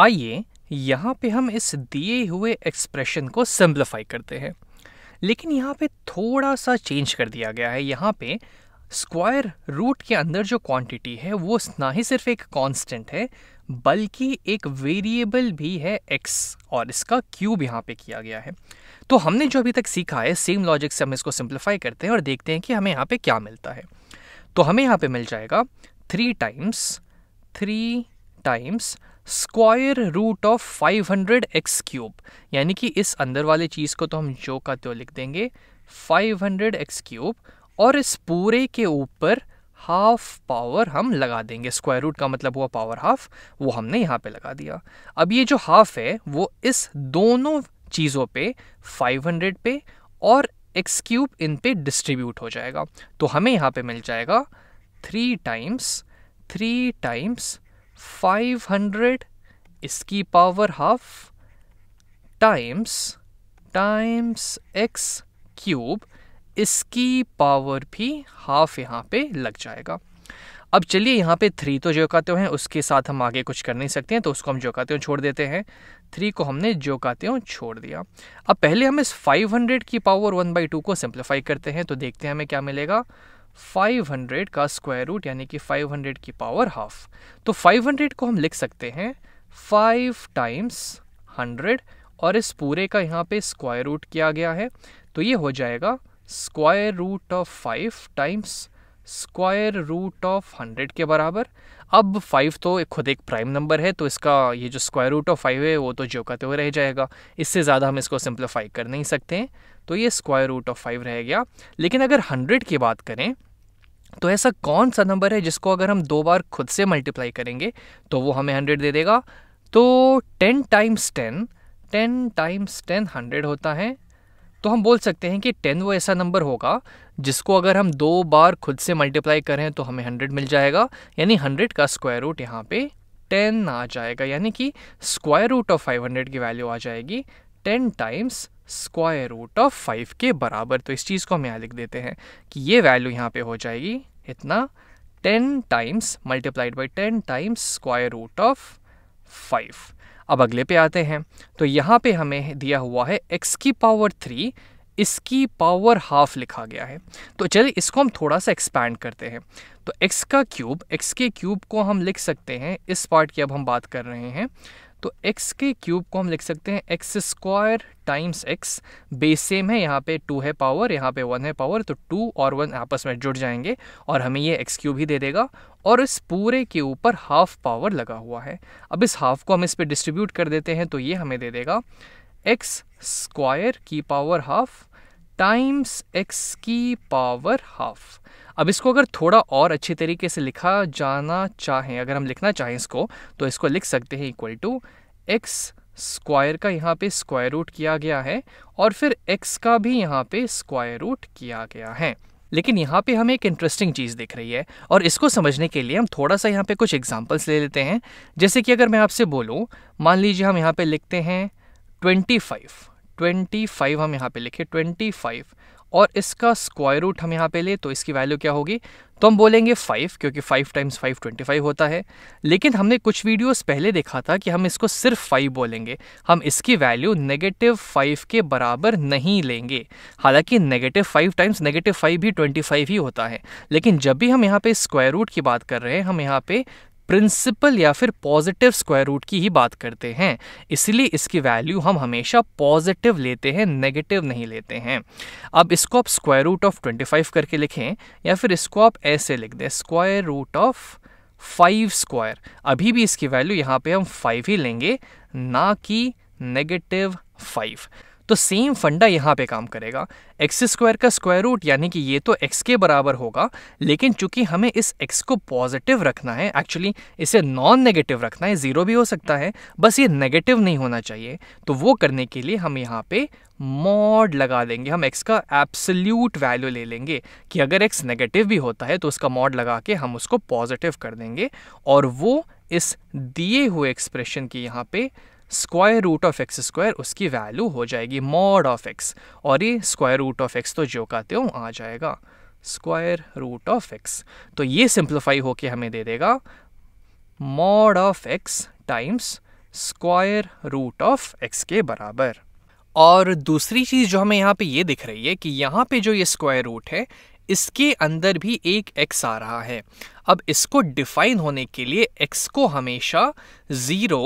आइए यहाँ पे हम इस दिए हुए एक्सप्रेशन को सिंप्लीफाई करते हैं लेकिन यहाँ पे थोड़ा सा चेंज कर दिया गया है यहाँ पे स्क्वायर रूट के अंदर जो क्वांटिटी है वो ना ही सिर्फ एक कांस्टेंट है बल्कि एक वेरिएबल भी है एक्स और इसका क्यूब यहाँ पे किया गया है तो हमने जो अभी तक सीखा है सेम लॉजिक से हम इसको सिंप्लीफाई करते हैं और देखते हैं कि हमें यहाँ पे क्या मिलता है तो हमें यहाँ पे मिल जाएगा three times three times square root of 500 X cube यानी कि इस अंदर वाले चीज़ को तो हम जो का त्यो लिख देंगे 500 एक्स क्यूब और इस पूरे के ऊपर हाफ पावर हम लगा देंगे स्क्वायर रूट का मतलब हुआ पावर हाफ वो हमने यहाँ पे लगा दिया अब ये जो हाफ है वो इस दोनों चीज़ों पे 500 पे और एक्स क्यूब इन पे डिस्ट्रीब्यूट हो जाएगा तो हमें यहाँ पे मिल जाएगा three times three times five hundred इसकी power half times times X cube इसकी पावर भी हाफ यहाँ पे लग जाएगा अब चलिए यहाँ पे थ्री तो जो कहते हैं उसके साथ हम आगे कुछ कर नहीं सकते हैं तो उसको हम जो कहते हैं छोड़ देते हैं थ्री को हमने जो कहते हैं छोड़ दिया अब पहले हम इस 500 की पावर वन बाई टू को सिंप्लीफाई करते हैं तो देखते हैं हमें क्या मिलेगा 500 का स्क्वायर रूट यानी कि 500 की पावर हाफ तो 500 को हम लिख सकते हैं 5 टाइम्स 100 और इस पूरे का यहाँ पे स्क्वायर रूट किया गया है तो ये हो जाएगा square root of 5 times square root of hundred के बराबर अब फाइव तो खुद एक प्राइम नंबर है तो इसका ये जो स्क्वायर रूट ऑफ फाइव है वो तो जो कहते हुए रह जाएगा इससे ज़्यादा हम इसको सिंप्लीफाई कर नहीं सकते हैं तो ये स्क्वायर रूट ऑफ फाइव रह गया लेकिन अगर हंड्रेड की बात करें तो ऐसा कौन सा नंबर है जिसको अगर हम दो बार खुद से मल्टीप्लाई करेंगे तो वो हमें हंड्रेड दे देगा तो ten times ten ten times ten hundred होता है तो हम बोल सकते हैं कि टेन वो ऐसा नंबर होगा जिसको अगर हम दो बार खुद से मल्टीप्लाई करें तो हमें हंड्रेड मिल जाएगा यानी हंड्रेड का स्क्वायर रूट यहाँ पे टेन आ जाएगा यानी कि square root of five hundred की वैल्यू आ जाएगी ten times square root of five के बराबर तो इस चीज़ को हम यहाँ लिख देते हैं कि ये वैल्यू यहाँ पे हो जाएगी इतना ten times multiplied by ten times square root of five अब अगले पे आते हैं तो यहाँ पे हमें दिया हुआ है एक्स की पावर थ्री इसकी पावर हाफ लिखा गया है तो चलिए इसको हम थोड़ा सा एक्सपैंड करते हैं तो x का क्यूब x के क्यूब को हम लिख सकते हैं इस पार्ट की अब हम बात कर रहे हैं तो x के क्यूब को हम लिख सकते हैं X square times X base same है यहाँ पे टू है पावर यहाँ पे वन है पावर तो टू और वन आपस में जुड़ जाएंगे और हमें ये एक्स क्यूब ही दे देगा और इस पूरे के ऊपर हाफ पावर लगा हुआ है अब इस हाफ को हम इस पर डिस्ट्रीब्यूट कर देते हैं तो ये हमें दे देगा एक्स स्क्वायर की पावर हाफ टाइम्स एक्स की पावर हाफ अब इसको अगर थोड़ा और अच्छे तरीके से लिखा जाना चाहें अगर हम लिखना चाहें इसको तो इसको लिख सकते हैं इक्वल टू एक्स स्क्वायर का यहाँ पे स्क्वायर रूट किया गया है और फिर एक्स का भी यहाँ पे स्क्वायर रूट किया गया है लेकिन यहाँ पे हमें एक इंटरेस्टिंग चीज़ दिख रही है और इसको समझने के लिए हम थोड़ा सा यहाँ पे कुछ एग्जांपल्स ले लेते हैं जैसे कि अगर मैं आपसे बोलूँ मान लीजिए हम यहाँ पे लिखते हैं ट्वेंटी फाइव ट्वेंटी फाइव हम यहाँ पे लिखे ट्वेंटी फाइव और इसका स्क्वायर रूट हम यहाँ पे ले तो इसकी वैल्यू क्या होगी तो हम बोलेंगे फाइव क्योंकि five times five twenty five होता है लेकिन हमने कुछ वीडियोस पहले देखा था कि हम इसको सिर्फ फाइव बोलेंगे हम इसकी वैल्यू नेगेटिव फाइव के बराबर नहीं लेंगे हालांकि negative five times negative five भी ट्वेंटी फाइव ही होता है लेकिन जब भी हम यहाँ पे स्क्वायर रूट की बात कर रहे हैं हम यहाँ पे प्रिंसिपल या फिर पॉजिटिव स्क्वायर रूट की ही बात करते हैं इसलिए इसकी वैल्यू हम हमेशा पॉजिटिव लेते हैं नेगेटिव नहीं लेते हैं अब इसको आप square root of twenty five करके लिखें या फिर इसको आप ऐसे लिख दें square root of five square अभी भी इसकी वैल्यू यहाँ पे हम फाइव ही लेंगे ना कि नेगेटिव फाइव तो सेम फंडा यहाँ पे काम करेगा एक्स स्क्वायर का स्क्वायर रूट यानी कि ये तो x के बराबर होगा लेकिन चूंकि हमें इस x को पॉजिटिव रखना है एक्चुअली इसे नॉन नेगेटिव रखना है ज़ीरो भी हो सकता है बस ये नेगेटिव नहीं होना चाहिए तो वो करने के लिए हम यहाँ पे मॉड लगा देंगे हम एक्स का एब्सल्यूट वैल्यू ले लेंगे कि अगर एक्स नेगेटिव भी होता है तो उसका मॉड लगा के हम उसको पॉजिटिव कर देंगे और वो इस दिए हुए एक्सप्रेशन की यहाँ पे square root of X square उसकी वैल्यू हो जाएगी मॉड ऑफ एक्स और ये स्क्वायर रूट ऑफ एक्स तो जो कहते हो आ जाएगा स्क्वायर रूट ऑफ एक्स तो ये सिंप्लीफाई होके हमें दे देगा mod of X times square root of X के बराबर और दूसरी चीज़ जो हमें यहाँ पे ये दिख रही है कि यहाँ पे जो ये स्क्वायर रूट है इसके अंदर भी एक एक्स आ रहा है अब इसको डिफाइन होने के लिए एक्स को हमेशा ज़ीरो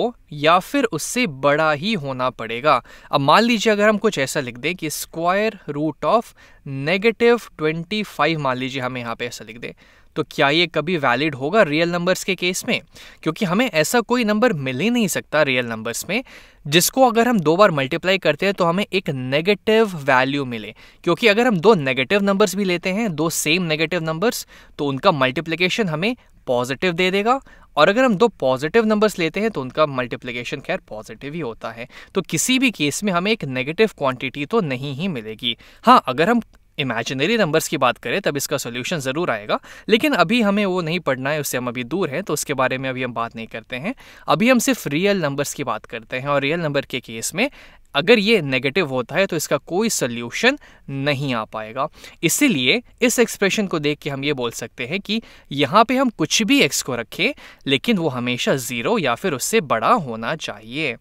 या फिर उससे बड़ा ही होना पड़ेगा अब मान लीजिए अगर हम कुछ ऐसा लिख दें कि square root of negative twenty five मान लीजिए हमें यहाँ पे ऐसा लिख दें तो क्या ये कभी वैलिड होगा रियल नंबर्स के केस में क्योंकि हमें ऐसा कोई नंबर मिल ही नहीं सकता रियल नंबर्स में जिसको अगर हम दो बार मल्टीप्लाई करते हैं तो हमें एक नेगेटिव वैल्यू मिले क्योंकि अगर हम दो नेगेटिव नंबर्स भी लेते हैं दो सेम नेगेटिव नंबर्स तो उनका मल्टीप्लीकेशन हमें पॉजिटिव दे देगा और अगर हम दो पॉजिटिव नंबर्स लेते हैं तो उनका मल्टीप्लिकेशन खैर पॉजिटिव ही होता है तो किसी भी केस में हमें एक नेगेटिव क्वांटिटी तो नहीं ही मिलेगी हाँ अगर हम इमेजिनरी नंबर्स की बात करें तब इसका सोल्यूशन ज़रूर आएगा लेकिन अभी हमें वो नहीं पढ़ना है उससे हम अभी दूर हैं तो उसके बारे में अभी हम बात नहीं करते हैं अभी हम सिर्फ रियल नंबर्स की बात करते हैं और रियल नंबर के केस में अगर ये नेगेटिव होता है तो इसका कोई सोल्यूशन नहीं आ पाएगा इसीलिए इस एक्सप्रेशन को देख के हम ये बोल सकते हैं कि यहाँ पे हम कुछ भी एक्स को रखें लेकिन वो हमेशा ज़ीरो या फिर उससे बड़ा होना चाहिए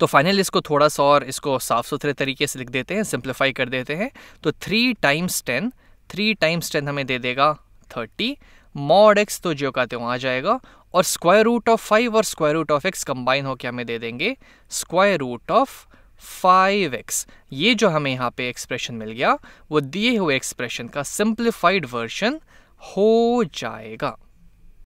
तो फाइनल इसको थोड़ा सा और इसको साफ़ सुथरे तरीके से लिख देते हैं सिंप्लीफाई कर देते हैं तो three times ten three times ten हमें दे देगा थर्टी मॉड एक्स तो जो कहते हो आ जाएगा और स्क्वायर रूट ऑफ फाइव और square root of X combine होकर हमें दे देंगे square root of five X ये जो हमें यहाँ पे एक्सप्रेशन मिल गया वो दिए हुए एक्सप्रेशन का सिंप्लीफाइड वर्शन हो जाएगा